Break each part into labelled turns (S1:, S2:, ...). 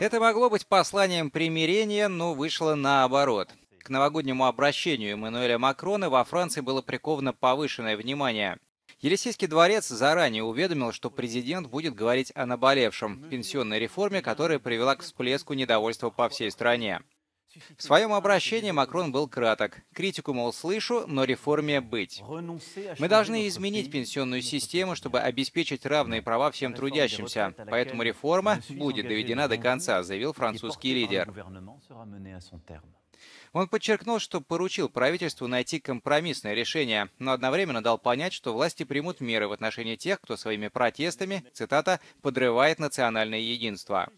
S1: Это могло быть посланием примирения, но вышло наоборот. К новогоднему обращению Эммануэля Макрона во Франции было приковано повышенное внимание. Елисейский дворец заранее уведомил, что президент будет говорить о наболевшем – пенсионной реформе, которая привела к всплеску недовольства по всей стране. В своем обращении Макрон был краток. Критику, мол, слышу, но реформе быть. Мы должны изменить пенсионную систему, чтобы обеспечить равные права всем трудящимся. Поэтому реформа будет доведена до конца, заявил французский лидер. Он подчеркнул, что поручил правительству найти компромиссное решение, но одновременно дал понять, что власти примут меры в отношении тех, кто своими протестами, цитата, «подрывает национальное единство».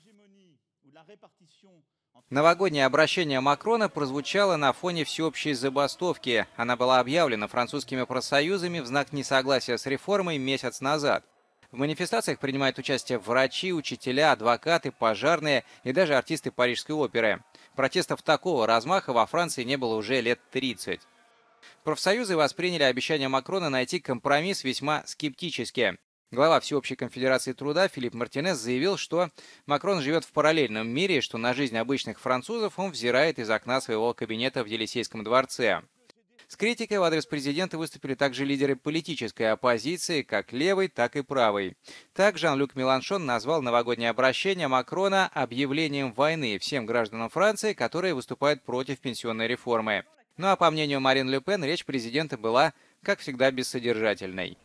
S1: Новогоднее обращение Макрона прозвучало на фоне всеобщей забастовки. Она была объявлена французскими профсоюзами в знак несогласия с реформой месяц назад. В манифестациях принимают участие врачи, учителя, адвокаты, пожарные и даже артисты Парижской оперы. Протестов такого размаха во Франции не было уже лет 30. Профсоюзы восприняли обещание Макрона найти компромисс весьма скептически. Глава Всеобщей конфедерации труда Филипп Мартинес заявил, что Макрон живет в параллельном мире, что на жизнь обычных французов он взирает из окна своего кабинета в Елисейском дворце. С критикой в адрес президента выступили также лидеры политической оппозиции, как левой, так и правой. Так Жан-Люк Меланшон назвал новогоднее обращение Макрона объявлением войны всем гражданам Франции, которые выступают против пенсионной реформы. Ну а по мнению Марин Ле речь президента была, как всегда, бессодержательной.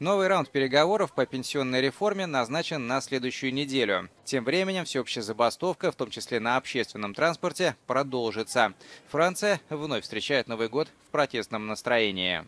S1: Новый раунд переговоров по пенсионной реформе назначен на следующую неделю. Тем временем всеобщая забастовка, в том числе на общественном транспорте, продолжится. Франция вновь встречает Новый год в протестном настроении.